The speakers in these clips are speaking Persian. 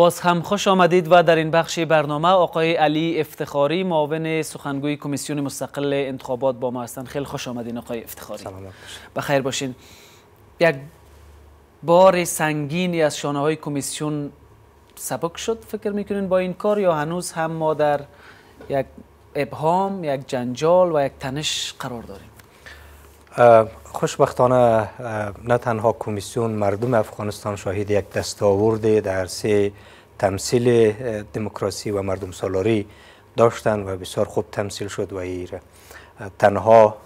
باز هم خوش آمدید و در این بخش برنامه آقای علی افتخاری معاون سخنگوی کمیسیون مستقل انتخابات با ما هستند خیلی خوش آمدین آقای افتخاری بخیر باشین یک بار سنگینی از شانه های کمیسیون سبک شد فکر میکنین با این کار یا هنوز هم ما در یک ابهام یک جنجال و یک تنش قرار داریم خوشبختانه نه تنها کمیسیون مردم افغانستان شاهد یک دستاورد در سه تمثیل دموکراسی و مردم سالاری داشتن و بسیار خوب تمثیل شد و ایره تنها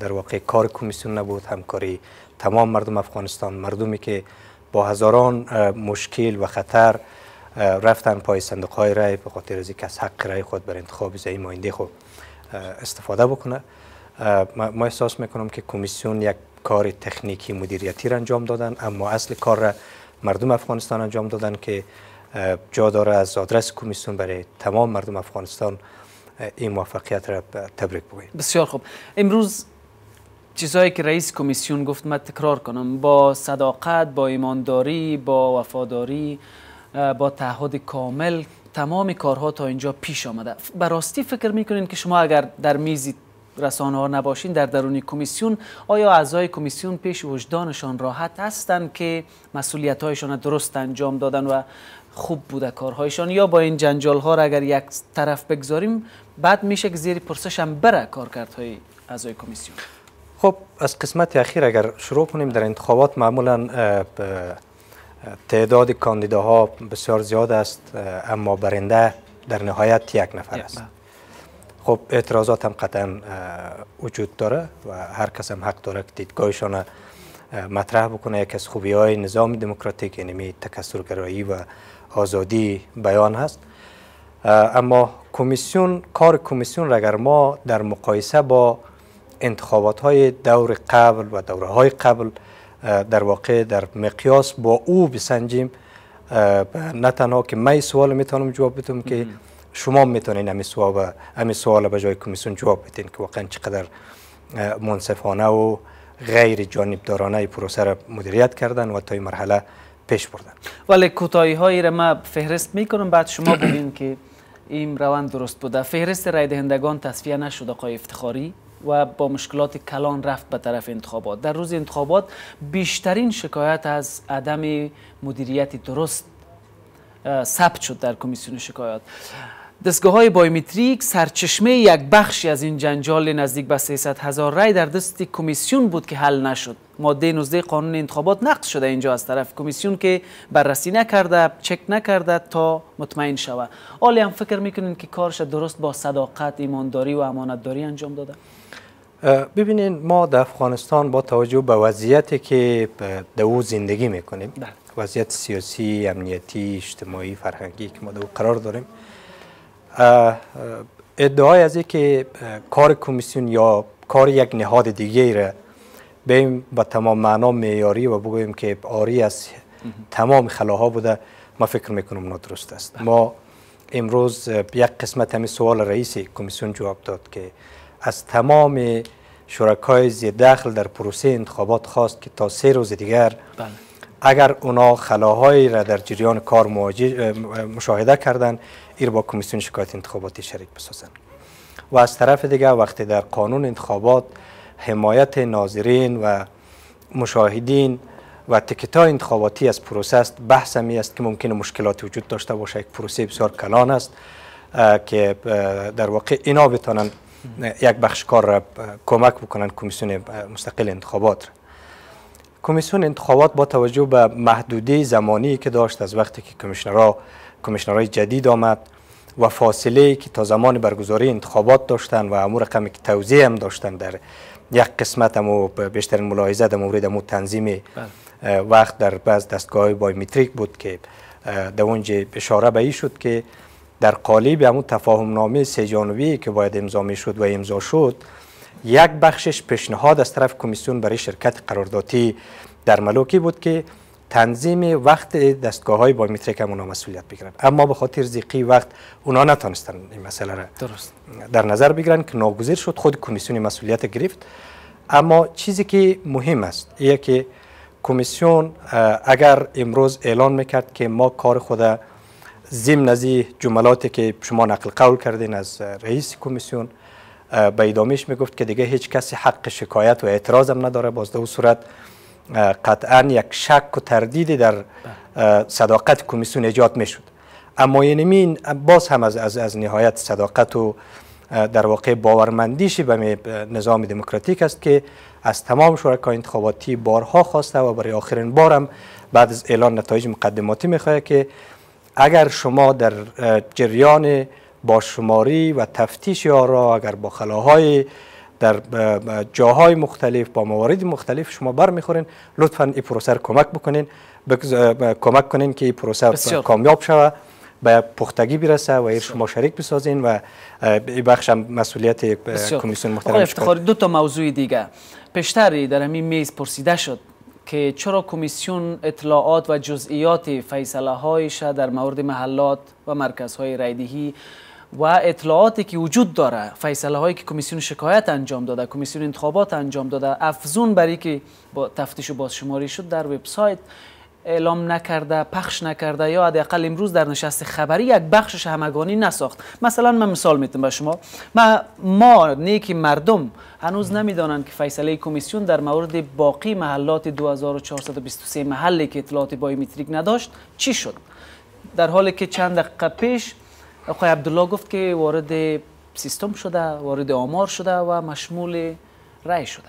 در واقع کار کمیسیون نبود همکاری تمام مردم افغانستان مردمی که با هزاران مشکل و خطر رفتن پای صندوق های رای به خاطر از حق رای خود بر انتخاب زعیم خود خب، استفاده بکنه ما احساس میکنم که کمیسیون یک کار تکنیکی مدیریتی را انجام دادن اما اصل کار را مردم افغانستان انجام دادن که جا داره از آدرس کمیسیون برای تمام مردم افغانستان این موفقیت را تبریک بگویم بسیار خوب امروز چیزهایی که رئیس کمیسیون گفت من تکرار کنم با صداقت با ایمانداری با وفاداری با تعهد کامل تمام کارها تا اینجا پیش آمده براستی فکر میکنین که شما اگر در میزی رسانه ها نباشین در درون کمیسیون آیا اعضای کمیسیون پیش وجدانشان راحت هستند که مسئولیت هایشان درست انجام دادن و خوب بوده کارهایشان یا با این جنجال ها را اگر یک طرف بگذاریم بعد میشه که زیر پرسش هم بره های اعضای کمیسیون خب از قسمت اخیر اگر شروع کنیم در انتخابات معمولا تعداد کاندیداها بسیار زیاد است اما برنده در نهایت یک نفر است بله. خب اعتراضات هم قطعا وجود داره و هر کس هم حق داره که دیدگاهشان مطرح بکنه یک از خوبی های نظام دموکراتیک یعنی تکثرگرایی و آزادی بیان هست اما کمیسیون کار کمیسیون را اگر ما در مقایسه با انتخابات های دور قبل و دوره های قبل در واقع در مقیاس با او بسنجیم نه تنها که من سوال میتونم جواب بدم که شما میتونین همین سوال همین سوال به جای کمیسیون جواب بدین که واقعا چقدر منصفانه و غیر جانبدارانه پروسه را مدیریت کردن و تا این مرحله پیش بردن ولی کوتاهی هایی را من فهرست میکنم بعد شما ببینید که این روند درست بوده فهرست رای دهندگان تصفیه نشد آقای افتخاری و با مشکلات کلان رفت به طرف انتخابات در روز انتخابات بیشترین شکایت از عدم مدیریت درست ثبت شد در کمیسیون شکایات دستگاه های بایومتریک سرچشمه یک بخشی از این جنجال نزدیک به 300 هزار رای در دست کمیسیون بود که حل نشد ماده 19 قانون انتخابات نقض شده اینجا از طرف کمیسیون که بررسی نکرده چک نکرده تا مطمئن شوه آلی هم فکر میکنین که کارش درست با صداقت ایمانداری و امانتداری انجام داده ببینین ما در افغانستان با توجه به وضعیتی که در او زندگی میکنیم بله. وضعیت سیاسی امنیتی اجتماعی فرهنگی که ما دو قرار داریم ادعای از که کار کمیسیون یا کار یک نهاد دیگه را بیم با تمام معنا معیاری و بگویم که آری از تمام خلاها بوده ما فکر میکنم نادرست است بله. ما امروز یک قسمت همین سوال رئیس کمیسیون جواب داد که از تمام شرکای زی داخل در پروسه انتخابات خواست که تا سه روز دیگر بله. اگر اونا خلاهایی را در جریان کار مشاهده کردند ایر با کمیسیون شکایت انتخاباتی شریک بسازند و از طرف دیگر وقتی در قانون انتخابات حمایت ناظرین و مشاهدین و تکت انتخاباتی از پروسه است بحث می است که ممکن مشکلات وجود داشته باشه یک پروسه بسیار کلان است که در واقع اینا بتانن یک بخش کار را کمک بکنن کمیسیون مستقل انتخابات را. کمیسیون انتخابات با توجه به محدودی زمانی که داشت از وقتی که کمیشنرها کمیشنرهای جدید آمد و فاصله که تا زمان برگزاری انتخابات داشتن و امور رقمی که توضیح هم داشتن در یک قسمت هم بیشترین ملاحظه در مورد امور تنظیم بله. وقت در بعض دستگاه بایومتریک بود که در اونجا اشاره به این شد که در قالب همون تفاهم نامه سه جانوی که باید امضا می شد و امضا شد یک بخشش پیشنهاد از طرف کمیسیون برای شرکت قراردادی در ملوکی بود که تنظیم وقت دستگاه های بایومتریک هم اونا مسئولیت بگیرن اما به خاطر زیقی وقت اونا نتانستن این مسئله را درست. در نظر بگیرن که ناگزیر شد خود کمیسیون مسئولیت گرفت اما چیزی که مهم است ایه که کمیسیون اگر امروز اعلان میکرد که ما کار خود زیم نزی جملاتی که شما نقل قول کردین از رئیس کمیسیون به ادامهش میگفت که دیگه هیچ کسی حق شکایت و اعتراض هم نداره باز صورت قطعا یک شک و تردید در صداقت کمیسیون ایجاد میشد اما اینمین باز هم از, از, از نهایت صداقت و در واقع باورمندیش به نظام دموکراتیک است که از تمام شرکای انتخاباتی بارها خواسته و برای آخرین بارم بعد از اعلان نتایج مقدماتی میخواد که اگر شما در جریان باشماری و تفتیش آرا اگر با خلاهای در جاهای مختلف با موارد مختلف شما بر میخورین لطفا این پروسه کمک بکنین کمک کنین که این پروسه کامیاب شوه به پختگی برسه و ایر شما شریک بسازین و این بخش هم مسئولیت کمیسیون محترم افتخار دو تا موضوع دیگه پیشتر در همین میز پرسیده شد که چرا کمیسیون اطلاعات و جزئیات فیصله هایش در مورد محلات و های رایدهی و اطلاعاتی که وجود داره فیصله هایی که کمیسیون شکایت انجام داده کمیسیون انتخابات انجام داده افزون برای که با تفتیش و بازشماری شد در وبسایت اعلام نکرده پخش نکرده یا حداقل امروز در نشست خبری یک بخشش همگانی نساخت مثلا من مثال میتونم به شما ما ما نیکی مردم هنوز نمیدانند که فیصله کمیسیون در مورد باقی محلات 2423 محلی که اطلاعات بایومتریک نداشت چی شد در حالی که چند دقیقه پیش آقای عبدالله گفت که وارد سیستم شده وارد آمار شده و مشمول رای شده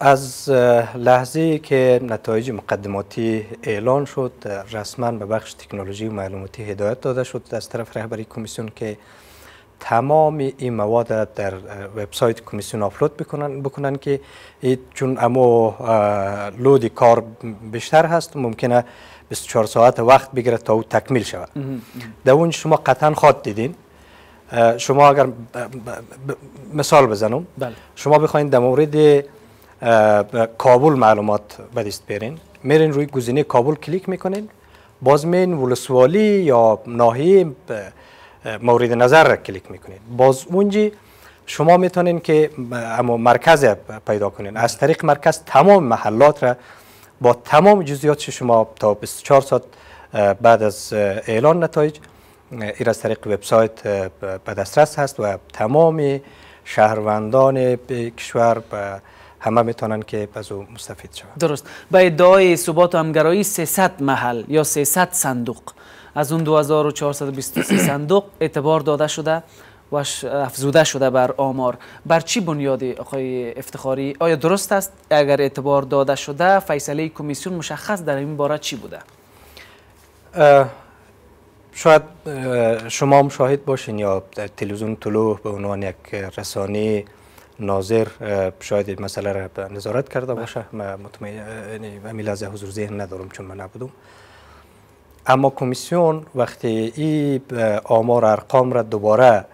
از لحظه که نتایج مقدماتی اعلان شد رسما به بخش تکنولوژی و معلوماتی هدایت داده شد از طرف رهبری کمیسیون که تمام این مواد در وبسایت کمیسیون آپلود بکنن بکنن که چون اما لود کار بیشتر هست ممکنه 24 ساعت وقت بگیره تا او تکمیل شود در اون شما قطعا خود دیدین شما اگر مثال بزنم بله. شما بخواید در مورد کابل معلومات بدست برین میرین روی گزینه کابل کلیک میکنین باز مین ولسوالی یا ناحیه مورد نظر را کلیک میکنید باز اونجی شما میتونین که اما مرکز پیدا کنین از طریق مرکز تمام محلات را با تمام جزئیات شما تا 24 ساعت بعد از اعلان نتایج این از طریق وبسایت به دسترس هست و تمام شهروندان کشور همه میتونن که از او مستفید شوند درست به ادعای ثبات همگرایی 300 محل یا 300 صندوق از اون 2423 صندوق اعتبار داده شده و افزوده شده بر آمار بر چی بنیادی آقای افتخاری آیا درست است اگر اعتبار داده شده فیصله کمیسیون مشخص در این باره چی بوده شاید شما هم شاهد باشین یا تلویزیون طلوع به عنوان یک رسانه ناظر شاید مسئله را نظارت کرده باشه بله. مطمئن یعنی امیل از حضور ذهن ندارم چون من نبودم اما کمیسیون وقتی این آمار ارقام را دوباره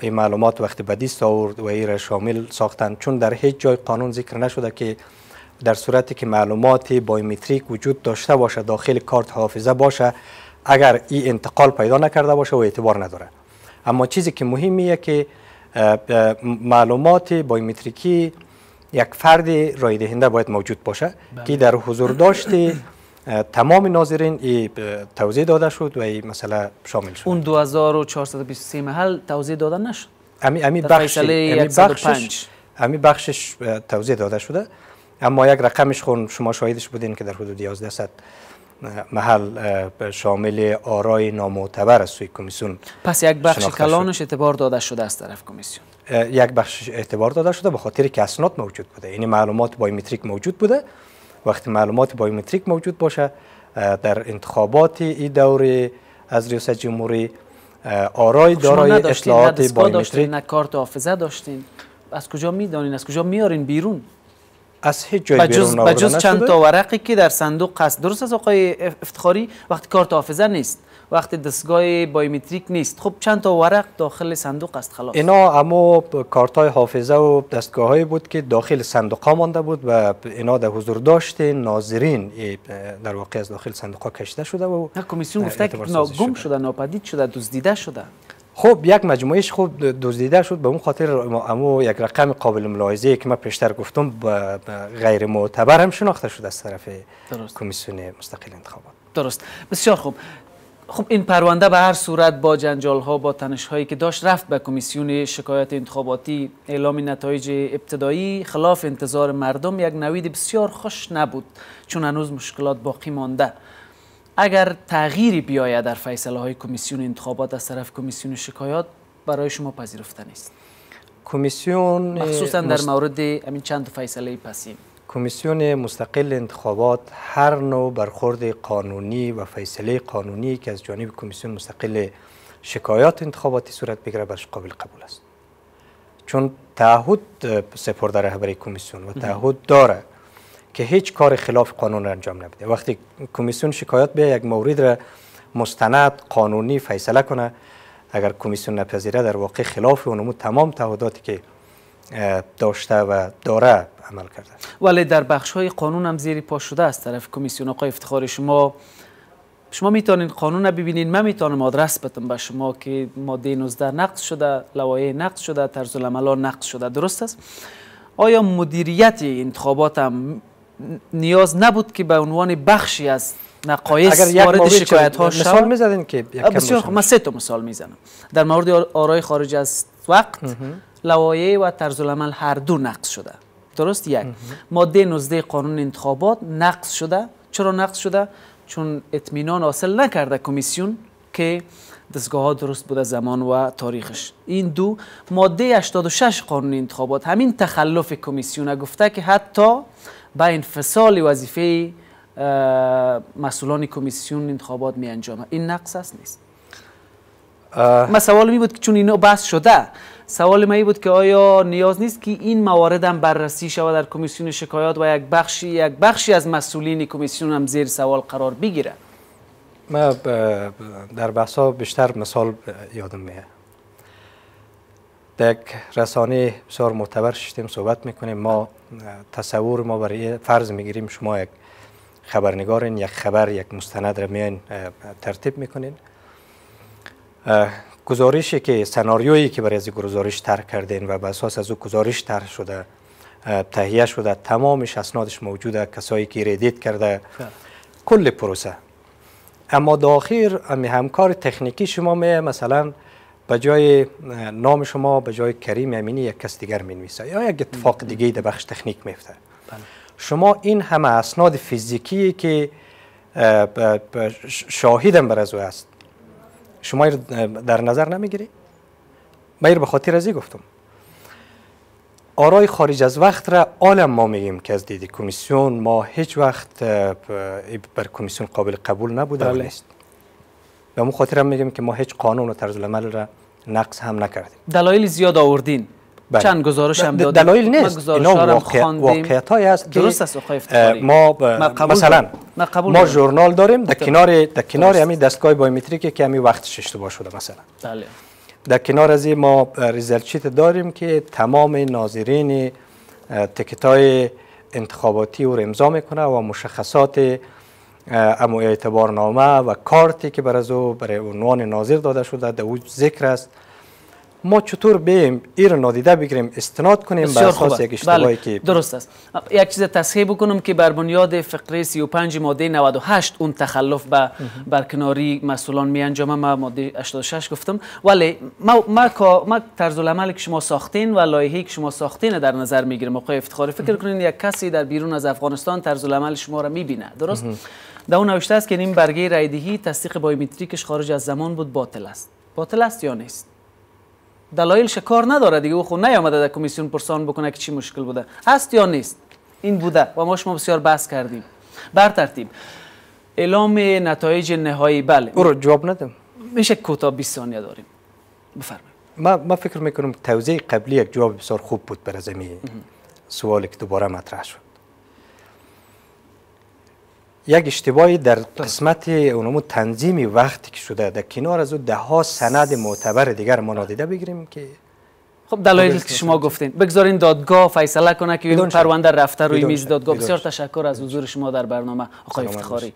این معلومات وقتی به آورد و این را شامل ساختند چون در هیچ جای قانون ذکر نشده که در صورتی که معلومات بایومتریک وجود داشته باشه داخل کارت حافظه باشه اگر این انتقال پیدا نکرده باشه و اعتبار نداره اما چیزی که مهمیه که معلومات بایومتریکی یک فرد رای دهنده باید موجود باشه بله. که در حضور داشته تمام ناظرین ای توضیح داده شد و این مسئله شامل شد اون 2423 محل توضیح داده نشد امی امی بخش امی بخشش امی بخشش توضیح داده شده اما یک رقمش خون شما شاهدش بودین که در حدود 1100 صد محل شامل آرای نامعتبر از سوی کمیسیون پس یک بخش کلانش اعتبار داده شده از طرف کمیسیون یک بخش اعتبار داده شده به خاطر که اسناد موجود بوده یعنی معلومات بایومتریک موجود بوده وقتی معلومات بایومتریک موجود باشه در انتخابات این دوره از ریاست جمهوری آرای خب دارای اطلاعات بایومتریک نه کارت حافظه داشتین از کجا میدانین از کجا میارین بیرون از هیچ بجز, بجز چند تا ورقی که در صندوق هست درست از آقای افتخاری وقتی کارت حافظه نیست وقتی دستگاه بایومتریک نیست خب چند تا ورق داخل صندوق است خلاص اینا اما کارت های حافظه و دستگاه های بود که داخل صندوق ها مانده بود و اینا در حضور داشته ناظرین در واقع از داخل صندوق ها کشیده شده و کمیسیون گفته که گم شده ناپدید شده دزدیده شده خب یک مجموعهش خوب دزدیده شد به اون خاطر امو یک رقم قابل ملاحظه که من پیشتر گفتم غیر معتبر هم شناخته شد از طرف کمیسیون مستقل انتخابات درست بسیار خوب خب این پرونده به هر صورت با جنجال ها با تنش هایی که داشت رفت به کمیسیون شکایت انتخاباتی اعلام نتایج ابتدایی خلاف انتظار مردم یک نوید بسیار خوش نبود چون هنوز مشکلات باقی مانده اگر تغییری بیاید در فیصله های کمیسیون انتخابات از طرف کمیسیون شکایات برای شما پذیرفته نیست کمیسیون مخصوصا در مورد همین چند فیصله پسیم کمیسیون مستقل انتخابات هر نوع برخورد قانونی و فیصله قانونی که از جانب کمیسیون مستقل شکایات انتخاباتی صورت بگیره برش قابل قبول است چون تعهد سپرده رهبری کمیسیون و تعهد داره که هیچ کار خلاف قانون را انجام نبده وقتی کمیسیون شکایت به یک مورد را مستند قانونی فیصله کنه اگر کمیسیون نپذیره در واقع خلاف اونمو تمام تعهداتی که داشته و داره عمل کرده ولی در بخش های قانون هم زیر پا شده از طرف کمیسیون آقای افتخار شما شما میتونین قانون ببینین من میتونم آدرس بدم به شما که ماده 19 نقض شده لوایح نقض شده طرز عملا نقض شده درست است آیا مدیریت انتخابات نیاز نبود که به عنوان بخشی از نقایص وارد شکایت ها شد مثال میزدین که یک بسیار من سه تا مثال میزنم در مورد آرای خارج از وقت لوایه و طرز العمل هر دو نقص شده درست یک ماده 19 قانون انتخابات نقص شده چرا نقص شده چون اطمینان حاصل نکرده کمیسیون که دستگاه ها درست بوده زمان و تاریخش این دو ماده 86 قانون انتخابات همین تخلف کمیسیون گفته که حتی به انفصال وظیفه مسئولان کمیسیون انتخابات می انجامه این نقص است نیست ما سوال می بود که چون اینو بحث شده سوال من بود که آیا نیاز نیست که این موارد هم بررسی شود در کمیسیون شکایات و یک بخشی یک بخشی از مسئولین کمیسیون هم زیر سوال قرار بگیرد ما در ها بیشتر مثال یادم میه در یک رسانه بسیار معتبر شدیم صحبت میکنیم ما تصور ما برای فرض میگیریم شما یک خبرنگارین یک خبر یک مستند را میان ترتیب میکنین گزارشی که سناریویی که برای از گزارش طرح کردین و به اساس از او گزارش تر شده تهیه شده تمامش اسنادش موجوده کسایی که ریدیت کرده بله. کل پروسه اما داخل امی همکار تکنیکی شما می مثلا به جای نام شما به جای کریم امینی یک کس دیگر می نویسه یا یک اتفاق بله. دیگه در بخش تکنیک میفته بله. شما این همه اسناد فیزیکی که شاهدم بر از او است شما در نظر نمیگیری؟ من به خاطر ازی گفتم آرای خارج از وقت را عالم ما میگیم که از دید کمیسیون ما هیچ وقت بر کمیسیون قابل قبول نبوده است بله. به مو خاطر هم میگیم که ما هیچ قانون و طرز عمل را نقص هم نکردیم دلایل زیاد آوردین بله. چند گزارش هم دادیم دلایل نیست اینا های است درست است ما ب... مثلا ما, ژورنال داریم در کنار در کنار همین دستگاه بایومتریکی که همین وقت اشتباه شده مثلا بله در کنار از ما چیت داریم که تمام ناظرین تکت انتخاباتی او را امضا میکنه و مشخصات امو اعتبارنامه و کارتی که برای او برای عنوان ناظر داده شده در او ذکر است ما چطور بیم ایر نادیده بگیریم استناد کنیم بر اساس یک اشتباهی که درست است یک چیز تصحیح بکنم که بر بنیاد فقره 35 ماده 98 اون تخلف به برکناری مسئولان می انجامه ما ماده 86 گفتم ولی ما ما, ما طرز العمل که شما ساختین و لایحه‌ای که شما ساختین در نظر میگیریم آقای افتخار فکر کنین یک کسی در بیرون از افغانستان طرز عمل شما را میبینه درست در اون نوشته است که این برگه رایدهی تصدیق بایومتریکش خارج از زمان بود باطل است باطل است یا نیست دلایل شکار نداره دیگه او خود نیامده در کمیسیون پرسان بکنه که چی مشکل بوده هست یا نیست این بوده و ما شما بسیار بحث کردیم بر ترتیب اعلام نتایج نهایی بله او رو جواب ندم میشه کوتاه 20 ثانیه داریم بفرمایید ما ما فکر میکنم توضیح قبلی یک جواب بسیار خوب بود برای زمین سوالی که دوباره مطرح شد یک اشتباهی در قسمت اونمو تنظیم وقتی که شده در کنار از او ده ها سند معتبر دیگر ما نادیده بگیریم که خب دلایلی خب، که شما گفتین بگذارین دادگاه فیصله کنه که این پرونده رفته روی میز دادگاه بسیار تشکر از حضور شما در برنامه آقای افتخاری